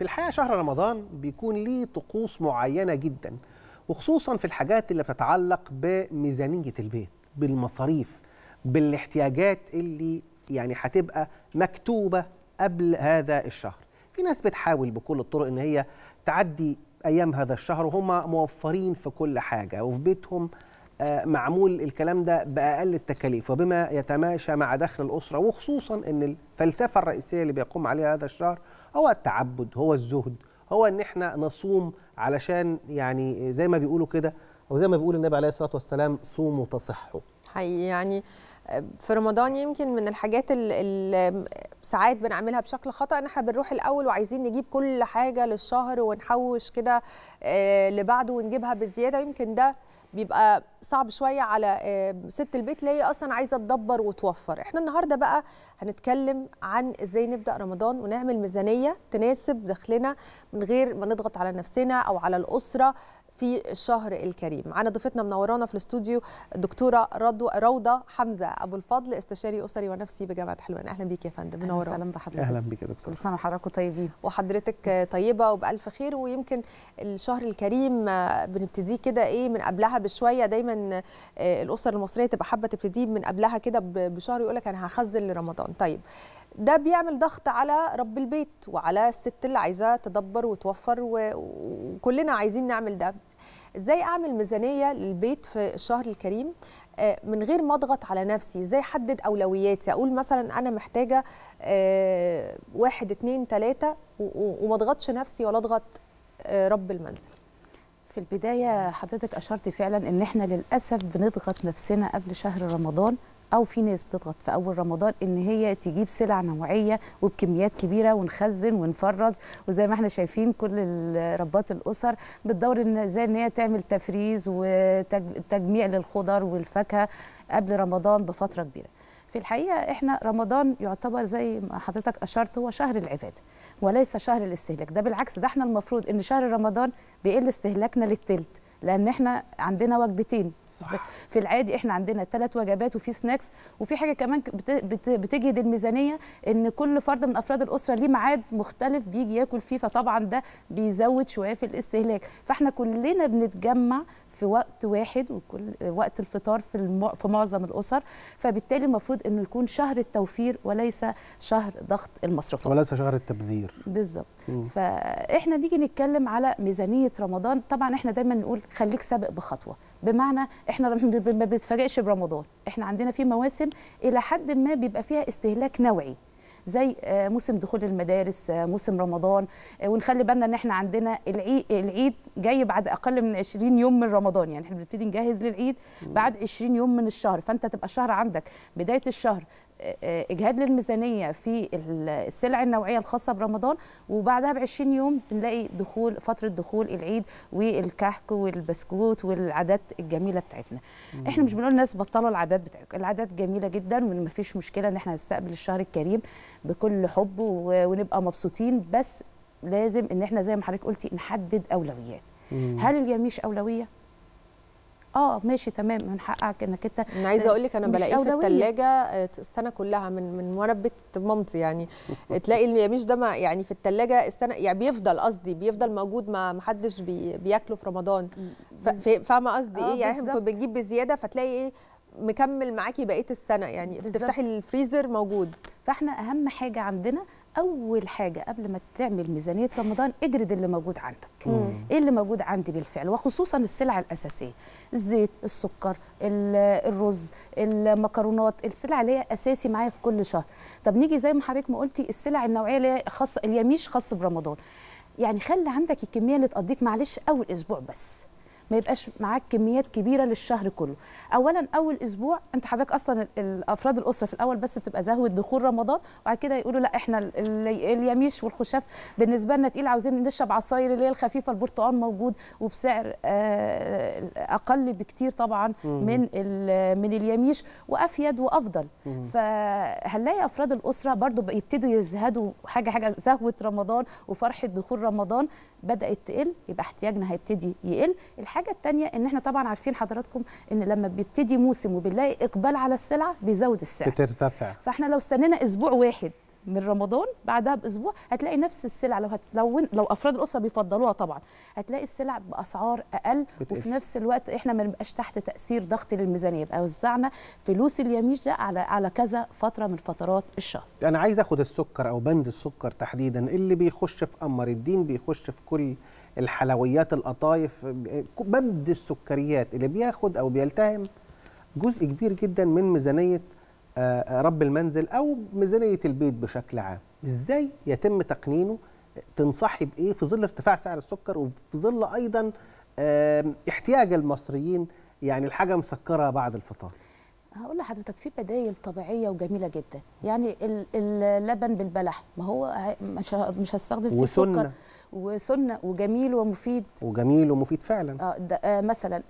في الحقيقه شهر رمضان بيكون ليه طقوس معينه جدا وخصوصا في الحاجات اللي بتتعلق بميزانيه البيت بالمصاريف بالاحتياجات اللي يعني هتبقى مكتوبه قبل هذا الشهر في ناس بتحاول بكل الطرق ان هي تعدي ايام هذا الشهر وهم موفرين في كل حاجه وفي بيتهم آه، معمول الكلام ده باقل التكاليف وبما يتماشى مع دخل الاسره وخصوصا ان الفلسفه الرئيسيه اللي بيقوم عليها هذا الشهر هو التعبد هو الزهد هو ان احنا نصوم علشان يعني زي ما بيقولوا كده او زي ما بيقول النبي عليه الصلاه والسلام صوموا تصحوا حقيقي يعني في رمضان يمكن من الحاجات اللي ساعات بنعملها بشكل خطا ان احنا بنروح الاول وعايزين نجيب كل حاجه للشهر ونحوش كده آه، لبعده ونجيبها بالزياده يمكن ده بيبقى صعب شويه على ست البيت اللي هي اصلا عايزه تدبر وتوفر احنا النهارده بقى هنتكلم عن ازاي نبدا رمضان ونعمل ميزانيه تناسب دخلنا من غير ما نضغط على نفسنا او على الاسره في الشهر الكريم معانا ضيفتنا منورانا في الاستوديو الدكتوره روضه حمزه ابو الفضل استشاري اسري ونفسي بجامعه حلوان اهلا بيك يا فندم منوره اهلا بحضرتك اهلا بيك يا دكتوره كل سنه وحضراتكم طيبين وحضرتك طيبه وبالف خير ويمكن الشهر الكريم بنبتديه كده ايه من قبلها بشويه دايما آه، الاسر المصريه تبقى حابه تبتديه من قبلها كده بشهر يقول لك انا هخزن لرمضان طيب ده بيعمل ضغط على رب البيت وعلى الست اللي عايزه تدبر وتوفر وكلنا عايزين نعمل ده ازاي اعمل ميزانيه للبيت في الشهر الكريم آه، من غير ما اضغط على نفسي ازاي احدد اولوياتي اقول مثلا انا محتاجه آه، واحد اتنين تلاته وما اضغطش نفسي ولا اضغط آه، رب المنزل في البداية حضرتك أشرت فعلا إن إحنا للأسف بنضغط نفسنا قبل شهر رمضان او في ناس بتضغط في اول رمضان ان هي تجيب سلع نوعيه وبكميات كبيره ونخزن ونفرز وزي ما احنا شايفين كل ربات الاسر بتدور ان ازاي ان هي تعمل تفريز وتجميع للخضر والفاكهه قبل رمضان بفتره كبيره في الحقيقه احنا رمضان يعتبر زي ما حضرتك اشرت هو شهر العباده وليس شهر الاستهلاك ده بالعكس ده احنا المفروض ان شهر رمضان بيقل استهلاكنا للثلث لان احنا عندنا وجبتين في العادي احنا عندنا ثلاث وجبات وفي سناكس وفي حاجه كمان بتجهد الميزانيه ان كل فرد من افراد الاسره ليه ميعاد مختلف بيجي ياكل فيه فطبعا ده بيزود شويه في الاستهلاك فاحنا كلنا بنتجمع في وقت واحد وكل آه، وقت الفطار في المو... في معظم الاسر فبالتالي المفروض انه يكون شهر التوفير وليس شهر ضغط المصروفات وليس شهر التبذير بالظبط فاحنا نيجي نتكلم على ميزانيه رمضان طبعا احنا دايما نقول خليك سابق بخطوه بمعنى احنا ما بنتفاجئش برمضان احنا عندنا في مواسم الى حد ما بيبقى فيها استهلاك نوعي زي آه، موسم دخول المدارس آه، موسم رمضان آه، ونخلي بالنا ان احنا عندنا العيد جاي بعد اقل من 20 يوم من رمضان يعني احنا بنبتدي نجهز للعيد بعد 20 يوم من الشهر فانت تبقى الشهر عندك بدايه الشهر اجهاد للميزانيه في السلع النوعيه الخاصه برمضان وبعدها ب 20 يوم بنلاقي دخول فتره دخول العيد والكحك والبسكوت والعادات الجميله بتاعتنا مم. احنا مش بنقول الناس بطلوا العادات بتاعتكم العادات جميله جدا ومفيش مشكله ان احنا نستقبل الشهر الكريم بكل حب ونبقى مبسوطين بس لازم ان احنا زي ما حضرتك قلتي نحدد اولويات مم. هل الجميش اولويه اه ماشي تمام من حقك انك انت انا عايزه آه، اقول لك انا بلاقي في الثلاجه آه، السنه كلها من من وانا بيت مامتي يعني تلاقي المياميش ده يعني في الثلاجه السنه يعني بيفضل قصدي بيفضل موجود ما حدش بي بياكله في رمضان فاهمه قصدي ايه آه، يعني احنا بنجيب بزياده فتلاقي ايه مكمل معاكي بقيه السنه يعني بتفتحي الفريزر موجود فاحنا اهم حاجه عندنا اول حاجه قبل ما تعمل ميزانيه رمضان اجرد اللي موجود عندك مم. ايه اللي موجود عندي بالفعل وخصوصا السلع الاساسيه الزيت السكر الرز المكرونات السلع اللي هي اساسي معايا في كل شهر طب نيجي زي ما حضرتك ما قلتي السلع النوعيه اللي هي خاص اليميش خاص برمضان يعني خلي عندك الكميه اللي تقضيك معلش اول اسبوع بس ما يبقاش معاك كميات كبيره للشهر كله اولا اول اسبوع انت حضرتك اصلا الافراد الاسره في الاول بس بتبقى زهوه دخول رمضان وبعد كده يقولوا لا احنا اليميش والخشاف بالنسبه لنا تقيل عاوزين نشرب عصاير اللي هي الخفيفه البرتقال موجود وبسعر آه، اقل بكتير طبعا من من اليميش وافيد وافضل فهنلاقي افراد الاسره برضو بيبتدوا يزهدوا حاجه حاجه زهوه رمضان وفرحه دخول رمضان بدات تقل يبقى احتياجنا هيبتدي يقل الحاجه الثانيه ان احنا طبعا عارفين حضراتكم ان لما بيبتدي موسم وبنلاقي اقبال على السلعه بيزود السعر بترتفع فاحنا لو استنينا اسبوع واحد من رمضان بعدها باسبوع هتلاقي نفس السلع لو هت... لو لو افراد الاسره بيفضلوها طبعا هتلاقي السلع باسعار اقل بتقف. وفي إيه؟ نفس الوقت احنا ما نبقاش تحت تاثير ضغط للميزانيه يبقى وزعنا فلوس اليميش ده على على كذا فتره من فترات الشهر انا عايز اخد السكر او بند السكر تحديدا اللي بيخش في قمر الدين بيخش في كل الحلويات القطايف بند السكريات اللي بياخد او بيلتهم جزء كبير جدا من ميزانيه آه، آه، رب المنزل او ميزانيه البيت بشكل عام ازاي يتم تقنينه تنصحي بايه في ظل ارتفاع سعر السكر وفي ظل ايضا احتياج المصريين يعني الحاجه مسكره بعد الفطار هقول لحضرتك في بدايل طبيعيه وجميله جدا يعني اللبن بالبلح ما هو مش مش هستخدم فيه وسنة. سكر وسنه وجميل ومفيد وجميل ومفيد فعلا اه, ده آه مثلا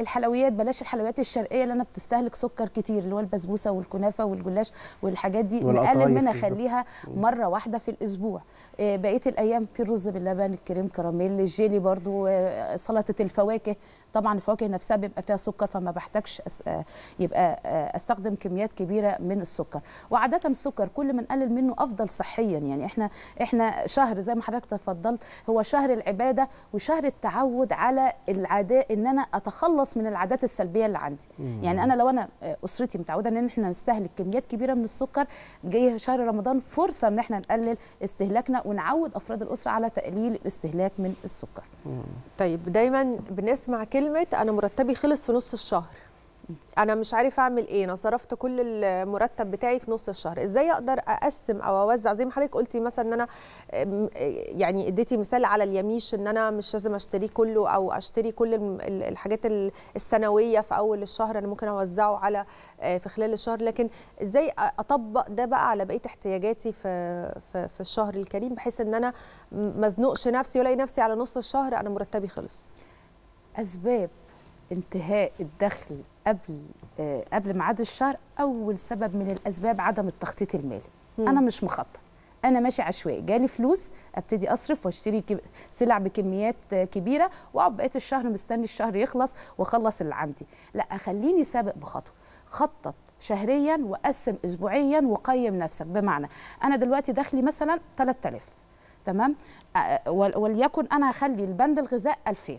الحلويات بلاش الحلويات الشرقيه اللي انا بتستهلك سكر كتير اللي هو البسبوسه والكنافه والجلاش والحاجات دي نقلل منها خليها مره واحده في الاسبوع آه بقيه الايام في الرز باللبن الكريم كراميل الجيلي برضو آه سلطه الفواكه طبعا الفواكه نفسها بيبقى فيها سكر فما بحتاجش آه، يبقى آه، استخدم كميات كبيره من السكر وعاده السكر كل ما نقلل منه افضل صحيا يعني احنا احنا شهر زي ما حضرتك تفضلت هو شهر العباده وشهر التعود على العادة ان انا اتخلص من العادات السلبيه اللي عندي مم. يعني انا لو انا آه، اسرتي متعوده ان احنا نستهلك كميات كبيره من السكر جه شهر رمضان فرصه ان احنا نقلل استهلاكنا ونعود افراد الاسره على تقليل الاستهلاك من السكر مم. طيب دايما بنسمع كلمه انا مرتبي خلص في نص الشهر انا مش عارف اعمل ايه انا صرفت كل المرتب بتاعي في نص الشهر ازاي اقدر اقسم او اوزع زي ما حضرتك قلتي مثلا ان انا يعني اديتي مثال على اليميش ان انا مش لازم اشتريه كله او اشتري كل الحاجات السنويه في اول الشهر انا ممكن اوزعه على آه، في خلال الشهر لكن ازاي اطبق ده بقى على بقيه احتياجاتي في في, في الشهر الكريم بحيث ان انا ما ازنقش نفسي والاقي نفسي على نص الشهر انا مرتبي خلص اسباب انتهاء الدخل قبل آه، قبل ميعاد الشهر اول سبب من الاسباب عدم التخطيط المالي انا مش مخطط انا ماشي عشوائي جالي فلوس ابتدي اصرف واشتري سلع بكميات آه، كبيره واقعد بقيه الشهر مستني الشهر يخلص واخلص اللي عندي لا خليني سابق بخطوه خطط شهريا وقسم اسبوعيا وقيم نفسك بمعنى انا دلوقتي دخلي مثلا 3000 تمام آه، وليكن انا هخلي البند الغذاء 2000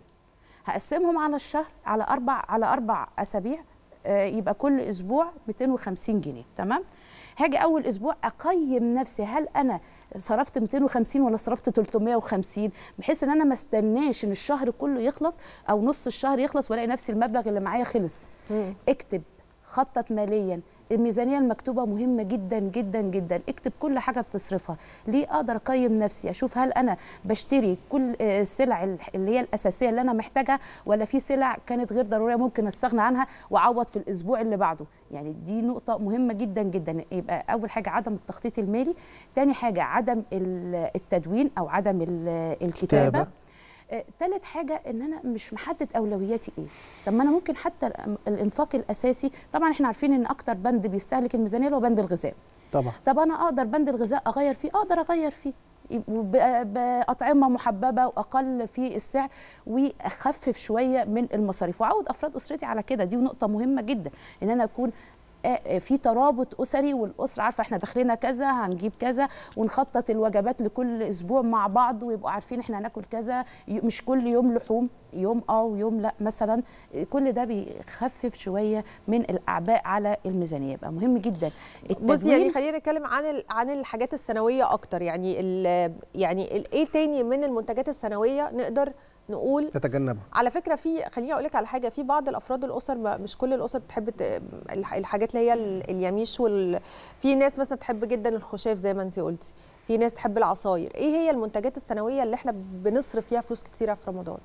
هقسمهم على الشهر على اربع على اربع اسابيع آه، يبقى كل اسبوع 250 جنيه تمام هاجي اول اسبوع اقيم نفسي هل انا صرفت 250 ولا صرفت 350 بحيث ان انا ما استناش ان الشهر كله يخلص او نص الشهر يخلص والاقي نفسي المبلغ اللي معايا خلص اكتب خطط ماليا الميزانيه المكتوبه مهمه جدا جدا جدا اكتب كل حاجه بتصرفها ليه اقدر اقيم نفسي اشوف هل انا بشتري كل السلع آه، اللي هي الاساسيه اللي انا محتاجها ولا في سلع كانت غير ضروريه ممكن استغنى عنها واعوض في الاسبوع اللي بعده يعني دي نقطه مهمه جدا جدا يبقى اول حاجه عدم التخطيط المالي تاني حاجه عدم التدوين او عدم الكتابه ثالث آه، حاجه ان انا مش محدد اولوياتي ايه طب ما انا ممكن حتى الانفاق الاساسي طبعا احنا عارفين ان اكتر بند بيستهلك الميزانيه هو بند الغذاء طبعا طب انا اقدر بند الغذاء اغير فيه اقدر اغير فيه بأطعمة محببة وأقل في السعر وأخفف شوية من المصاريف وعود أفراد أسرتي على كده دي نقطة مهمة جدا إن أنا أكون آه، آه، في ترابط اسري والاسره عارفه احنا داخلنا كذا هنجيب كذا ونخطط الوجبات لكل اسبوع مع بعض ويبقوا عارفين احنا هناكل كذا مش كل يوم لحوم يوم اه ويوم لا مثلا كل ده بيخفف شويه من الاعباء على الميزانيه يبقى مهم جدا بصي يعني خلينا نتكلم عن عن الحاجات السنويه اكتر يعني يعني ايه تاني من المنتجات السنويه نقدر نقول تتجنبها على فكره في خليني اقول لك على حاجه في بعض الافراد الاسر مش كل الاسر بتحب الحاجات اللي هي اليميش وال في ناس مثلا تحب جدا الخشاف زي ما انت قلتي في ناس تحب العصاير ايه هي المنتجات السنويه اللي احنا بنصرف فيها فلوس كتيره في رمضان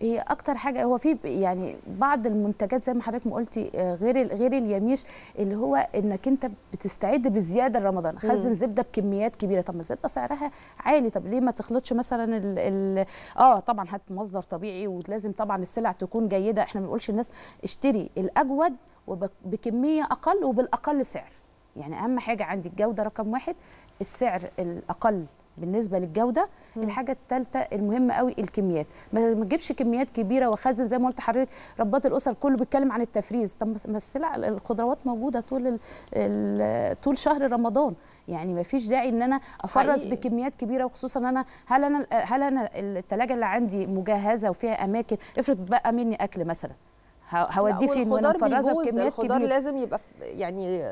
هي اكتر حاجه هو في يعني بعض المنتجات زي ما حضرتك ما قلتي آه، غير غير اليميش اللي هو انك انت بتستعد بزياده لرمضان خزن زبده بكميات كبيره طب ما الزبده سعرها عالي طب ليه ما تخلطش مثلا الـ الـ اه طبعا هات مصدر طبيعي ولازم طبعا السلع تكون جيده احنا ما بنقولش الناس اشتري الاجود وبكميه اقل وبالاقل سعر يعني اهم حاجه عندي الجوده رقم واحد السعر الاقل بالنسبه للجوده مم. الحاجه الثالثه المهمه قوي الكميات ما تجيبش كميات كبيره وخزن زي ما قلت حضرتك ربات الاسر كله بيتكلم عن التفريز طب ما السلع الخضروات موجوده طول الـ الـ طول شهر رمضان يعني ما فيش داعي ان انا افرز حقيقي. بكميات كبيره وخصوصا انا هل انا هل انا الثلاجه اللي عندي مجهزه وفيها اماكن افرض بقى مني اكل مثلا هوديه فين وانا مفرزه بكميات الخضار كبيره لازم يبقى يعني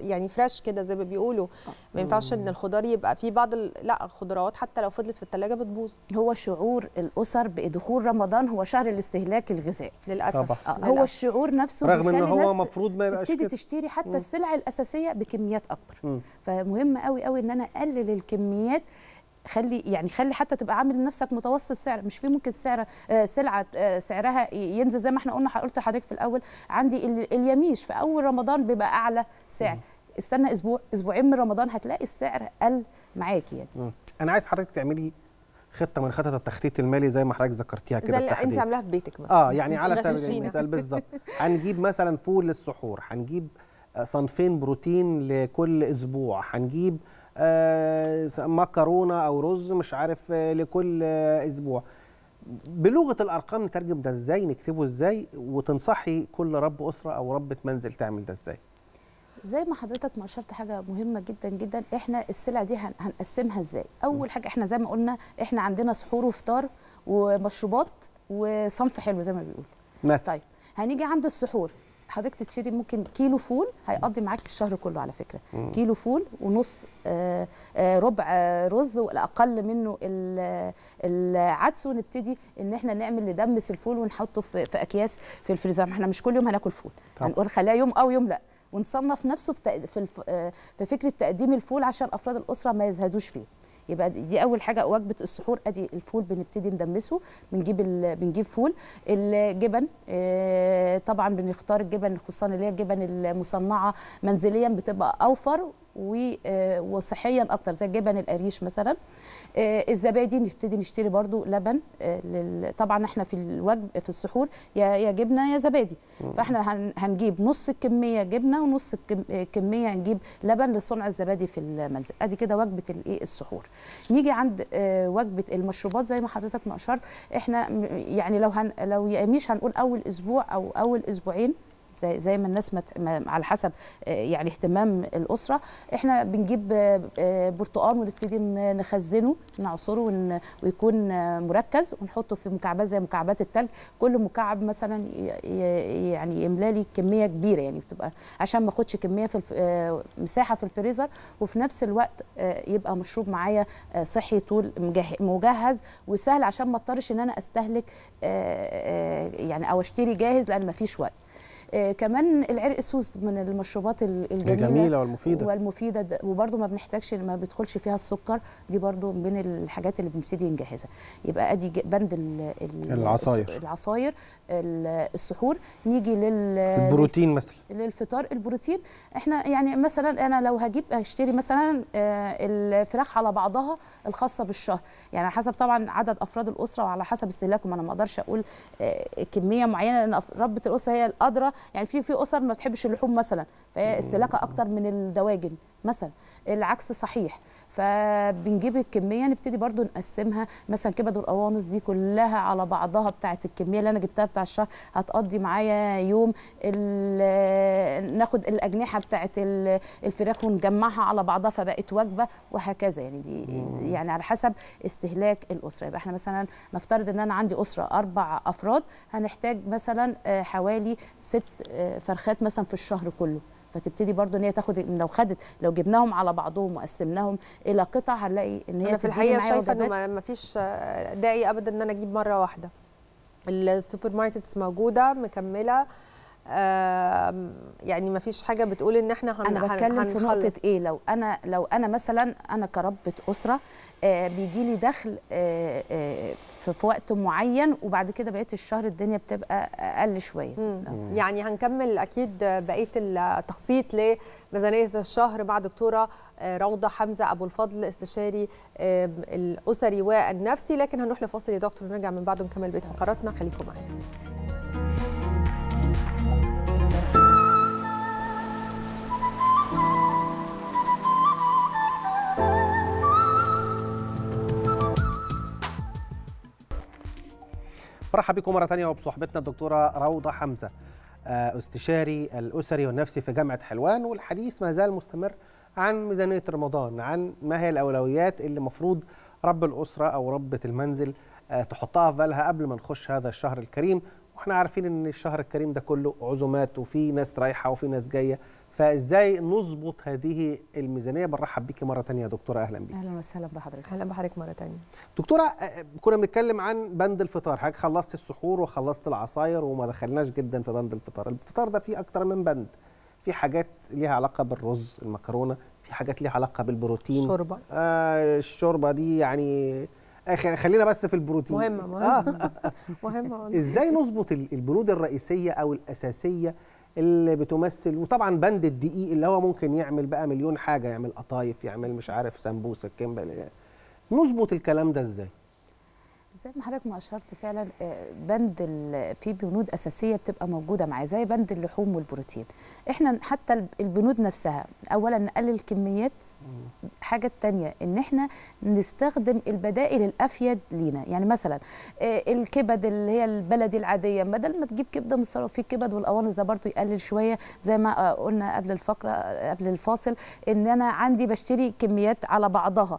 يعني فريش كده زي ما بيقولوا آه. ما ينفعش ان الخضار يبقى في بعض لا الخضروات حتى لو فضلت في الثلاجه بتبوظ هو شعور الاسر بدخول رمضان هو شهر الاستهلاك الغذائي للاسف طبعا. آه، هو للأسف. الشعور نفسه رغم ان هو المفروض ما يبقاش تبتدي تشتري حتى مم. السلع الاساسيه بكميات اكبر مم. فمهم قوي قوي ان انا اقلل الكميات خلي يعني خلي حتى تبقى عامل لنفسك متوسط سعر مش في ممكن سعر آه، سلعه آه، سعرها ينزل زي ما احنا قلنا قلت لحضرتك في الاول عندي اليميش في اول رمضان بيبقى اعلى سعر استنى اسبوع اسبوعين من رمضان هتلاقي السعر قل معاكي يعني مم. انا عايز حضرتك تعملي خطه من خطط التخطيط المالي زي ما حضرتك ذكرتيها كده زي انت عاملاها في بيتك مثلا اه يعني على سبيل المثال بالظبط هنجيب مثلا فول للسحور هنجيب آه، صنفين بروتين لكل اسبوع هنجيب آه، مكرونه او رز مش عارف آه، لكل آه، اسبوع بلغه الارقام نترجم ده ازاي نكتبه ازاي وتنصحي كل رب اسره او ربه منزل تعمل ده ازاي زي ما حضرتك ما اشرت حاجه مهمه جدا جدا احنا السلع دي هنقسمها ازاي اول حاجه احنا زي ما قلنا احنا عندنا سحور وفطار ومشروبات وصنف حلو زي ما بيقول مثلا طيب هنيجي عند السحور حضرتك تشتري ممكن كيلو فول هيقضي معاك الشهر كله على فكره مم. كيلو فول ونص آه، آه، ربع آه، رز والاقل منه العدس ونبتدي ان احنا نعمل ندمس الفول ونحطه في, اكياس في الفريزر ما احنا مش كل يوم هناكل فول هنقول خليها يوم او يوم لا ونصنف نفسه في في فكره تقديم الفول عشان افراد الاسره ما يزهدوش فيه يبقى دي اول حاجه وجبه السحور ادي الفول بنبتدي ندمسه بنجيب بنجيب فول الجبن آه، طبعا بنختار الجبن خصوصا اللي هي الجبن المصنعه منزليا بتبقى اوفر آه، وصحيا اكتر زي جبن القريش مثلا آه، الزبادي نبتدي نشتري برضو لبن آه، طبعا احنا في الوجب في السحور يا جبنه يا زبادي فاحنا هنجيب نص الكميه جبنه ونص الكميه هنجيب لبن لصنع الزبادي في المنزل ادي كده وجبه الايه السحور نيجي عند وجبه المشروبات زي ما حضرتك ما اشرت احنا يعني لو هن لو مش هنقول اول اسبوع او اول اسبوعين زي, زي ما الناس ما على حسب آه، يعني اهتمام الاسره احنا بنجيب آه، آه، برتقال ونبتدي نخزنه نعصره ويكون مركز ونحطه في مكعبات زي مكعبات التلج كل مكعب مثلا يعني لي كميه كبيره يعني بتبقى عشان ما اخدش كميه في مساحه في الفريزر وفي نفس الوقت يبقى مشروب معايا صحي طول مجهز وسهل عشان ما اضطرش ان انا استهلك يعني او اشتري جاهز لان ما فيش وقت آه، كمان العرق السوس من المشروبات الجميله الجميله والمفيده والمفيده وبرده ما بنحتاجش ما بيدخلش فيها السكر دي برده من الحاجات اللي بنبتدي نجهزها يبقى ادي بند العصاير العصاير السحور نيجي لل البروتين مثلا للفطار البروتين احنا يعني مثلا انا لو هجيب هشتري مثلا آه، الفراخ على بعضها الخاصه بالشهر يعني حسب طبعا عدد افراد الاسره وعلى حسب استهلاكهم انا ما اقدرش اقول آه، كميه معينه لان ربه الاسره هي الادره يعني في في اسر ما بتحبش اللحوم مثلا فهي استهلاكها اكتر من الدواجن مثلا العكس صحيح فبنجيب الكميه نبتدي برضو نقسمها مثلا كبد القوانص دي كلها على بعضها بتاعه الكميه اللي انا جبتها بتاع الشهر هتقضي معايا يوم آه، ناخد الاجنحه بتاعه الفراخ ونجمعها على بعضها فبقت وجبه وهكذا يعني دي يعني على حسب استهلاك الاسره يبقى احنا مثلا نفترض ان انا عندي اسره اربع افراد هنحتاج مثلا آه، حوالي ست فرخات مثلا في الشهر كله فتبتدي برضو ان هي تاخد لو خدت لو جبناهم على بعضهم وقسمناهم الى قطع هنلاقي ان هي أنا في الحقيقه شايفه انه ما فيش داعي ابدا ان انا اجيب مره واحده السوبر ماركتس موجوده مكمله يعني ما فيش حاجه بتقول ان احنا هن انا بتكلم هنخلص. في نقطه ايه لو انا لو انا مثلا انا كربة اسره آه بيجي لي دخل آه آه في, في وقت معين وبعد كده بقيه الشهر الدنيا بتبقى اقل شويه آه. يعني هنكمل اكيد بقيه التخطيط لميزانيه الشهر مع دكتوره آه، روضه حمزه ابو الفضل استشاري الاسري والنفسي لكن هنروح لفاصل يا دكتور ونرجع من بعد نكمل بقيه فقراتنا خليكم معانا برحب بكم مرة تانية وبصحبتنا الدكتورة روضة حمزة آه، استشاري الأسري والنفسي في جامعة حلوان والحديث ما زال مستمر عن ميزانية رمضان عن ما هي الأولويات اللي مفروض رب الأسرة أو ربة المنزل آه، تحطها في بالها قبل ما نخش هذا الشهر الكريم واحنا عارفين ان الشهر الكريم ده كله عزومات وفي ناس رايحه وفي ناس جايه فازاي نظبط هذه الميزانيه بنرحب بيكي مره ثانيه يا دكتوره اهلا بيكي اهلا وسهلا بحضرتك اهلا بحضرتك مره ثانيه دكتوره كنا بنتكلم عن بند الفطار حضرتك خلصت السحور وخلصت العصاير وما دخلناش جدا في بند الفطار الفطار ده فيه اكتر من بند في حاجات ليها علاقه بالرز المكرونه في حاجات ليها علاقه بالبروتين الشوربه آه الشوربه دي يعني خلينا بس في البروتين مهمه مهمه آه. مهمه ازاي نظبط البنود الرئيسيه او الاساسيه اللي بتمثل وطبعا بند الدقيق اللي هو ممكن يعمل بقى مليون حاجه يعمل قطايف يعمل مش عارف سمبوسه كام نظبط الكلام ده ازاي زي ما حضرتك ما اشرت فعلا آه، بند في بنود اساسيه بتبقى موجوده معاه زي بند اللحوم والبروتين احنا حتى البنود نفسها اولا نقلل كميات حاجه الثانيه ان احنا نستخدم البدائل الافيد لينا يعني مثلا آه، الكبد اللي هي البلدي العاديه بدل ما تجيب كبده من في كبد والقوانص ده برده يقلل شويه زي ما آه، قلنا قبل الفقره قبل الفاصل ان انا عندي بشتري كميات على بعضها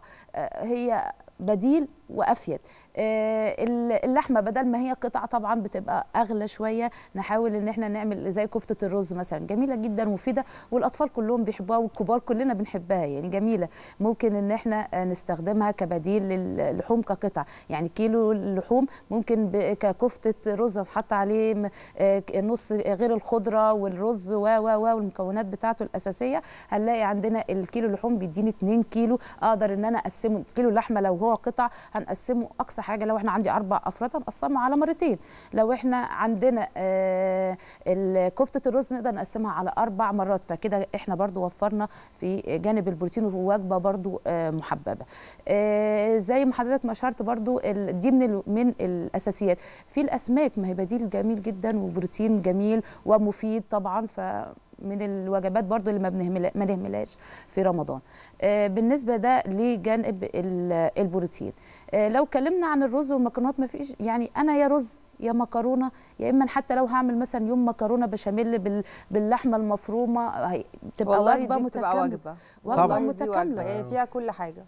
هي بديل وافيد آه، اللحمه بدل ما هي قطعه طبعا بتبقى اغلى شويه نحاول ان احنا نعمل زي كفته الرز مثلا جميله جدا ومفيده والاطفال كلهم بيحبوها والكبار كلنا بنحبها يعني جميله ممكن ان احنا نستخدمها كبديل للحوم كقطع يعني كيلو اللحوم ممكن ككفته رز نحط عليه آه، نص غير الخضره والرز و و والمكونات بتاعته الاساسيه هنلاقي عندنا الكيلو اللحوم بيديني 2 كيلو اقدر ان انا اقسمه كيلو لحمه لو هو قطع هنقسمه اقصى حاجه لو احنا عندي اربع افراد هنقسمه على مرتين لو احنا عندنا آه، كفته الرز نقدر نقسمها على اربع مرات فكده احنا برضو وفرنا في جانب البروتين ووجبه برضو آه، محببه آه، زي ما حضرتك ما اشرت برضو دي من من الاساسيات في الاسماك ما هي بديل جميل جدا وبروتين جميل ومفيد طبعا ف من الوجبات برضو اللي ما نهملهاش في رمضان آه، بالنسبه ده لجانب البروتين آه، لو اتكلمنا عن الرز والمكرونات ما فيش يعني انا يا رز يا مكرونه يا اما حتى لو هعمل مثلا يوم مكرونه بشاميل باللحمه المفرومه تبقى وجبه متكامله وجبه متكامله فيها كل حاجه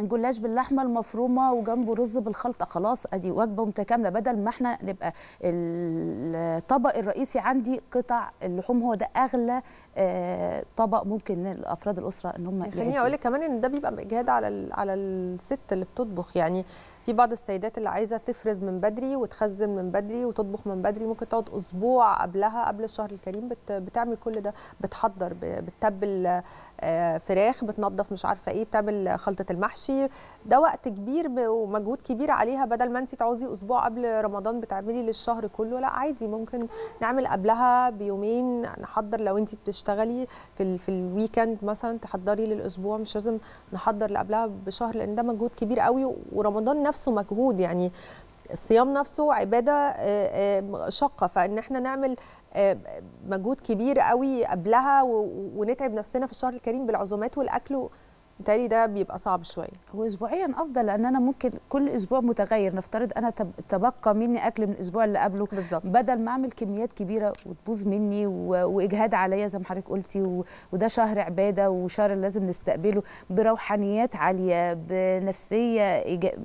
الجلاش باللحمه المفرومه وجنبه رز بالخلطه خلاص ادي وجبه متكامله بدل ما احنا نبقى الطبق الرئيسي عندي قطع اللحوم هو ده اغلى آه، طبق ممكن لافراد الاسره ان هم خليني اقول لك كمان ان ده بيبقى اجهاد على على الست اللي بتطبخ يعني في بعض السيدات اللي عايزه تفرز من بدري وتخزن من بدري وتطبخ من بدري ممكن تقعد اسبوع قبلها قبل الشهر الكريم بت بتعمل كل ده بتحضر بتتبل آه، فراخ بتنظف مش عارفه ايه بتعمل خلطه المحشي ده وقت كبير ومجهود كبير عليها بدل ما انت تعوزي اسبوع قبل رمضان بتعملي للشهر كله لا عادي ممكن نعمل قبلها بيومين نحضر لو انت بتشتغلي في ال في الويكند مثلا تحضري للاسبوع مش لازم نحضر لقبلها قبلها بشهر لان ده مجهود كبير قوي ورمضان نفسه مجهود يعني الصيام نفسه عباده آه، آه، شقه فان احنا نعمل آه، مجهود كبير قوي قبلها ونتعب نفسنا في الشهر الكريم بالعزومات والاكل بالتالي ده بيبقى صعب شويه هو اسبوعيا افضل لان انا ممكن كل اسبوع متغير نفترض انا تبقى مني اكل من الاسبوع اللي قبله بالزبط. بدل ما اعمل كميات كبيره وتبوظ مني واجهاد عليا زي ما حضرتك قلتي وده شهر عباده وشهر لازم نستقبله بروحانيات عاليه بنفسيه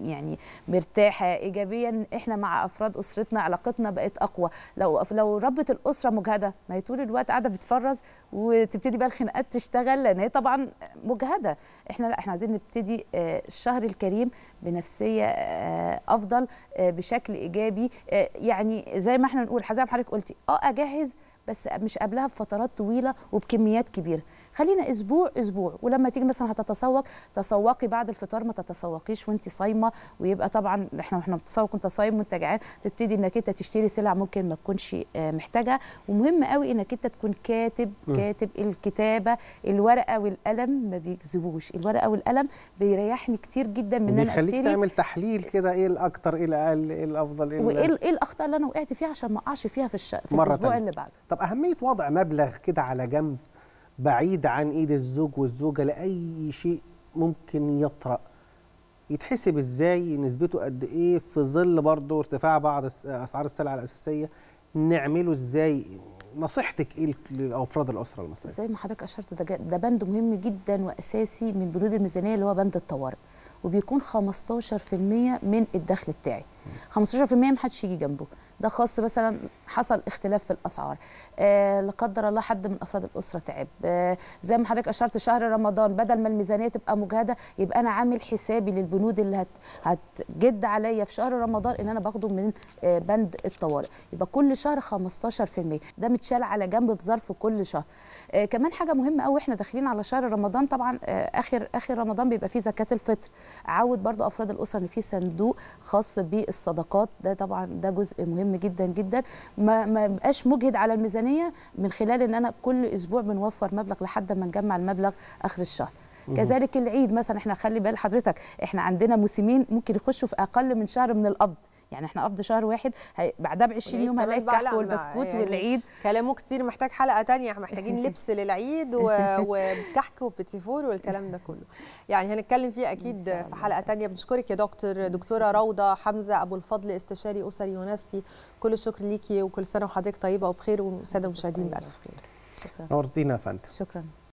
يعني مرتاحه ايجابيا احنا مع افراد اسرتنا علاقتنا بقت اقوى لو لو ربه الاسره مجهده ما هي طول الوقت قاعده بتفرز وتبتدي بقى الخناقات تشتغل لان هي طبعا مجهده احنا لا احنا عايزين نبتدي آه، الشهر الكريم بنفسيه آه، افضل آه، بشكل ايجابي يعني زي ما احنا نقول زي ما حضرتك قلتي اه اجهز بس مش قبلها بفترات طويله وبكميات كبيره خلينا اسبوع اسبوع ولما تيجي مثلا هتتسوق تسوقي بعد الفطار ما تتسوقيش وانت صايمه ويبقى طبعا احنا واحنا بنتسوق انت صايم وانت جعان تبتدي انك انت تشتري سلع ممكن ما تكونش آه، محتاجها ومهم قوي انك انت تكون كاتب كاتب الكتابه الورقه والقلم ما بيكذبوش الورقه والقلم بيريحني كتير جدا من ان انا اشتري تعمل تحليل كده ايه الاكتر ايه الاقل ايه الافضل ايه وايه ايه الاخطاء اللي انا وقعت فيها عشان ما اقعش فيها في, الش... في الاسبوع تانية. اللي بعده طب اهميه وضع مبلغ كده على جنب بعيد عن ايد الزوج والزوجه لاي شيء ممكن يطرأ يتحسب ازاي نسبته قد ايه في ظل برضه ارتفاع بعض اسعار السلع الاساسيه نعمله ازاي نصيحتك ايه لافراد الاسره المصريه زي ما حضرتك اشرت ده, ده بند مهم جدا واساسي من بنود الميزانيه اللي هو بند الطوارئ وبيكون 15% من الدخل بتاعي 15% محدش يجي جنبه ده خاص مثلا حصل اختلاف في الاسعار آه لا قدر الله حد من افراد الاسره تعب آه زي ما حضرتك اشرت شهر رمضان بدل ما الميزانيه تبقى مجهده يبقى انا عامل حسابي للبنود اللي هت... هتجد عليا في شهر رمضان ان انا باخده من آه بند الطوارئ يبقى كل شهر 15% ده متشال على جنب في ظرف كل شهر آه كمان حاجه مهمه قوي احنا داخلين على شهر رمضان طبعا آه اخر اخر رمضان بيبقى فيه زكاه الفطر عود برضو افراد الاسره ان في صندوق خاص بالصدقه الصدقات ده طبعا ده جزء مهم جدا جدا ما ما بقاش مجهد على الميزانيه من خلال ان انا كل اسبوع بنوفر مبلغ لحد ما نجمع المبلغ اخر الشهر كذلك العيد مثلا احنا خلي بال حضرتك احنا عندنا موسمين ممكن يخشوا في اقل من شهر من القبض يعني احنا قبض شهر واحد هي... بعدها ب 20 إيه، يوم هنلاقي الكحك والبسكوت يعني والعيد كلامه كتير محتاج حلقه تانية احنا محتاجين لبس للعيد و... وكحك وبتيفور والكلام ده كله يعني هنتكلم فيه اكيد في حلقه تانية بنشكرك يا دكتور دكتوره روضه حمزه ابو الفضل استشاري اسري ونفسي كل الشكر ليكي وكل سنه وحضرتك طيبه وبخير والساده المشاهدين بالف خير نورتينا يا فندم شكرا